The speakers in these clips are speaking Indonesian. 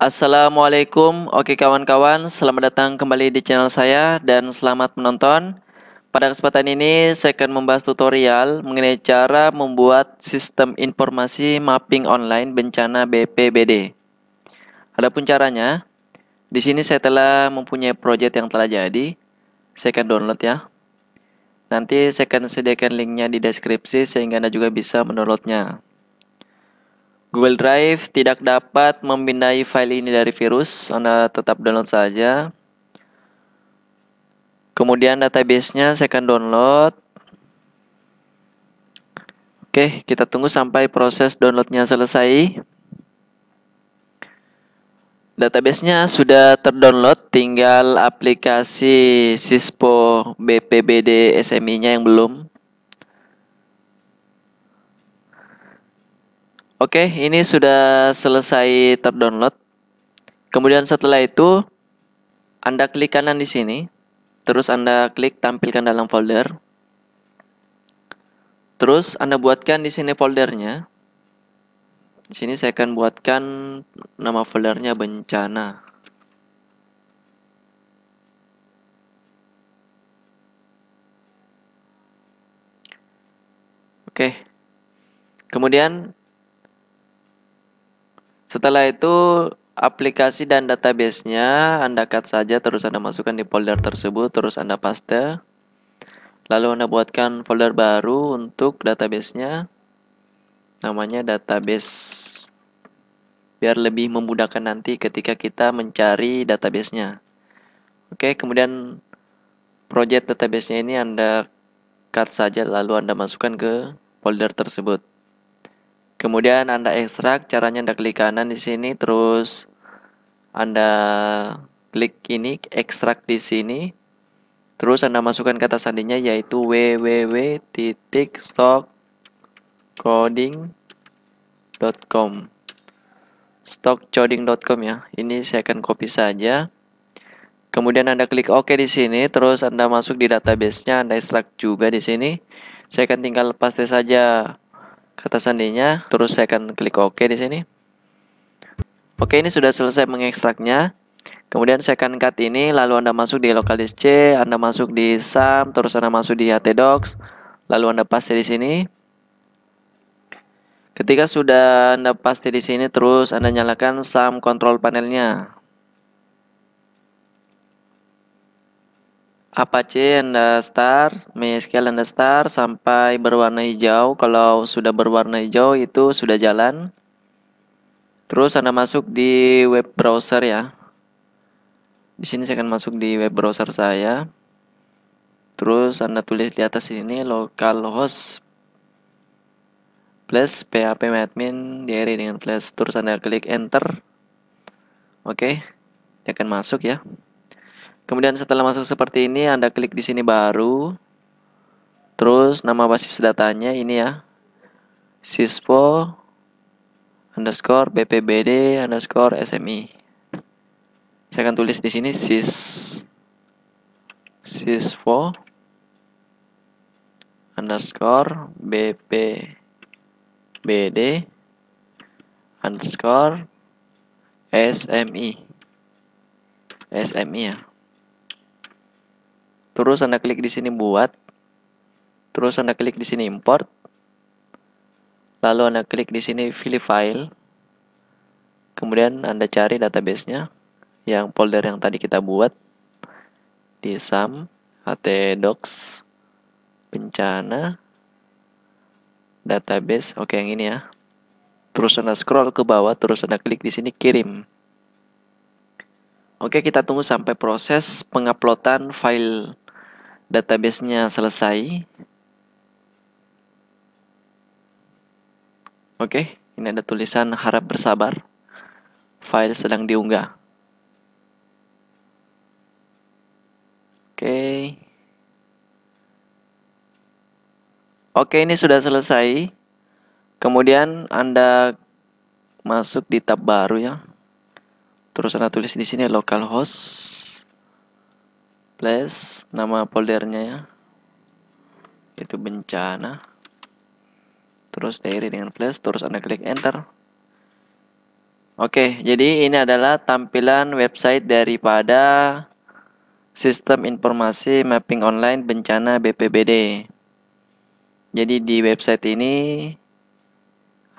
Assalamualaikum, oke kawan-kawan, selamat datang kembali di channel saya dan selamat menonton. Pada kesempatan ini saya akan membahas tutorial mengenai cara membuat sistem informasi mapping online bencana BPBD. Adapun caranya, di sini saya telah mempunyai project yang telah jadi. Saya akan download ya. Nanti saya akan sediakan linknya di deskripsi sehingga Anda juga bisa mendownloadnya. Google Drive tidak dapat memindai file ini dari virus, Anda tetap download saja. Kemudian database-nya saya akan download. Oke, kita tunggu sampai proses downloadnya selesai. Database-nya sudah terdownload, tinggal aplikasi Sispo BPBD SMI-nya yang belum. Oke, ini sudah selesai terdownload. Kemudian setelah itu, Anda klik kanan di sini. Terus Anda klik tampilkan dalam folder. Terus Anda buatkan di sini foldernya. Di sini saya akan buatkan nama foldernya bencana. Oke. Kemudian setelah itu aplikasi dan databasenya Anda cut saja terus Anda masukkan di folder tersebut terus Anda paste lalu Anda buatkan folder baru untuk databasenya namanya database biar lebih memudahkan nanti ketika kita mencari databasenya oke kemudian project databasenya ini Anda cut saja lalu Anda masukkan ke folder tersebut Kemudian Anda ekstrak, caranya Anda klik kanan di sini terus Anda klik ini ekstrak di sini. Terus Anda masukkan kata sandinya yaitu www.stockcoding.com. stockcoding.com ya. Ini saya akan copy saja. Kemudian Anda klik OK di sini, terus Anda masuk di database-nya, Anda ekstrak juga di sini. Saya akan tinggal paste saja kata sandinya, terus saya akan klik OK di sini. Oke, ini sudah selesai mengekstraknya. Kemudian saya akan cut ini, lalu Anda masuk di local disk C, Anda masuk di SAM, terus Anda masuk di htdocs, lalu Anda paste di sini. Ketika sudah Anda paste di sini, terus Anda nyalakan SAM control panelnya. Apache star, MySQL start sampai berwarna hijau. Kalau sudah berwarna hijau itu sudah jalan. Terus Anda masuk di web browser ya. Di sini saya akan masuk di web browser saya. Terus Anda tulis di atas ini localhost plus php admin diary dengan plus terus Anda klik enter. Oke. Okay. akan masuk ya. Kemudian setelah masuk seperti ini, Anda klik di sini baru. Terus nama basis datanya ini ya. Sispo underscore BPBD underscore SMI. Saya akan tulis di sini sis sispo underscore BPBD underscore SMI SMI ya Terus Anda klik di sini buat. Terus Anda klik di sini import. Lalu Anda klik di sini pilih file. Kemudian Anda cari databasenya yang folder yang tadi kita buat di SAM docs bencana database. Oke, yang ini ya. Terus Anda scroll ke bawah, terus Anda klik di sini kirim. Oke, kita tunggu sampai proses penguploadan file databasenya selesai oke okay, ini ada tulisan harap bersabar file sedang diunggah oke okay. oke okay, ini sudah selesai kemudian anda masuk di tab baru ya terus anda tulis di sini localhost plus nama foldernya ya itu bencana terus diary dengan plus. terus anda klik enter Oke, jadi ini adalah tampilan website daripada Sistem Informasi Mapping Online Bencana BPBD. Jadi di website ini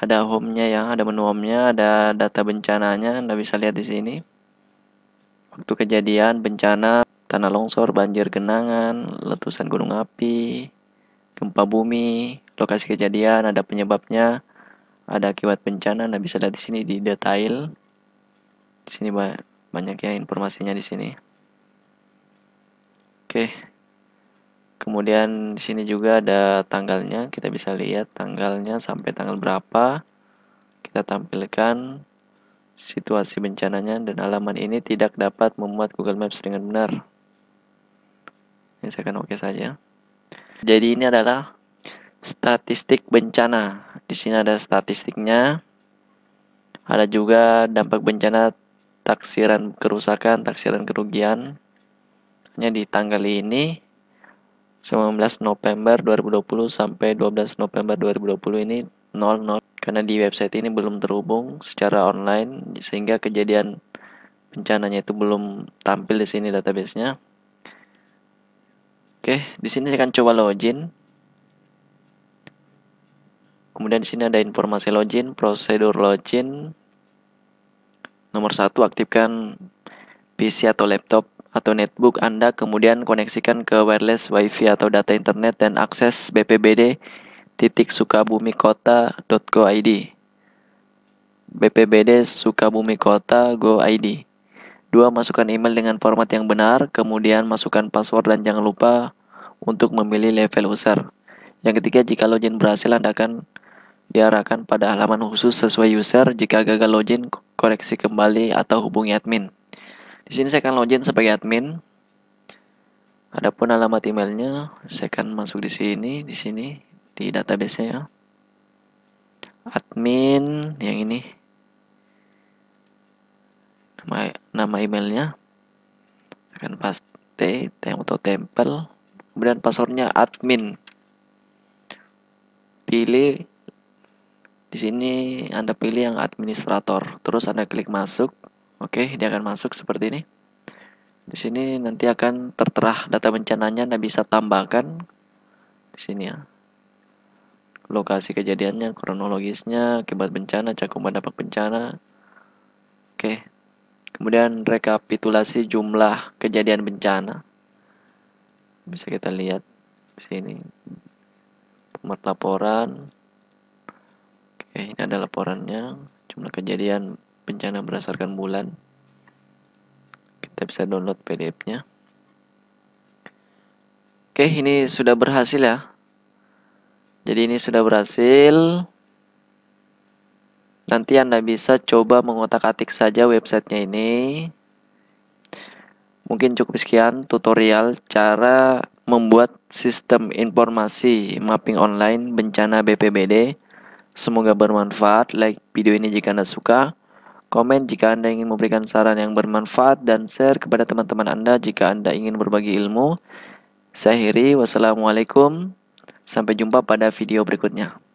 ada home-nya ya, ada menu home-nya, ada data bencananya, Anda bisa lihat di sini. Waktu kejadian, bencana, tanah longsor, banjir genangan, letusan gunung api, gempa bumi, lokasi kejadian, ada penyebabnya, ada akibat bencana. Anda bisa lihat di sini di detail. Di sini banyak ya informasinya di sini. Oke. Kemudian di sini juga ada tanggalnya, kita bisa lihat tanggalnya sampai tanggal berapa. Kita tampilkan situasi bencananya dan alaman ini tidak dapat membuat Google Maps dengan benar saya akan oke saja jadi ini adalah statistik bencana di sini ada statistiknya ada juga dampak bencana taksiran kerusakan taksiran kerugian hanya di tanggal ini 19 November 2020 sampai 12 November 2020 ini 00 karena di website ini belum terhubung secara online sehingga kejadian bencananya itu belum tampil di sini databasenya Oke, di sini saya akan coba login. Kemudian di sini ada informasi login, prosedur login. Nomor satu, aktifkan PC atau laptop atau netbook Anda, kemudian koneksikan ke wireless WiFi atau data internet dan akses BPBD titik Sukabumi Kota ID. BPBD Sukabumi Kota Go ID. Dua, masukkan email dengan format yang benar, kemudian masukkan password dan jangan lupa untuk memilih level user. Yang ketiga, jika login berhasil, Anda akan diarahkan pada halaman khusus sesuai user. Jika gagal login, koreksi kembali atau hubungi admin. Di sini saya akan login sebagai admin. Adapun alamat emailnya, saya akan masuk di sini, di sini, di database-nya Admin yang ini nama, nama emailnya akan paste tem atau tempel kemudian passwordnya admin pilih di sini anda pilih yang administrator terus anda klik masuk oke dia akan masuk seperti ini di sini nanti akan tertera data bencananya anda bisa tambahkan di sini ya lokasi kejadiannya, kronologisnya, akibat bencana, cakupan dampak bencana. Oke, Kemudian rekapitulasi jumlah kejadian bencana. Bisa kita lihat di sini. Pemat laporan. Oke, ini ada laporannya. Jumlah kejadian bencana berdasarkan bulan. Kita bisa download PDF-nya. Oke, ini sudah berhasil ya. Jadi ini sudah berhasil. Nanti Anda bisa coba mengotak-atik saja websitenya ini. Mungkin cukup sekian tutorial cara membuat sistem informasi mapping online bencana BPBD. Semoga bermanfaat. Like video ini jika Anda suka. Komen jika Anda ingin memberikan saran yang bermanfaat dan share kepada teman-teman Anda jika Anda ingin berbagi ilmu. Saya Hiri, wassalamualaikum. Sampai jumpa pada video berikutnya.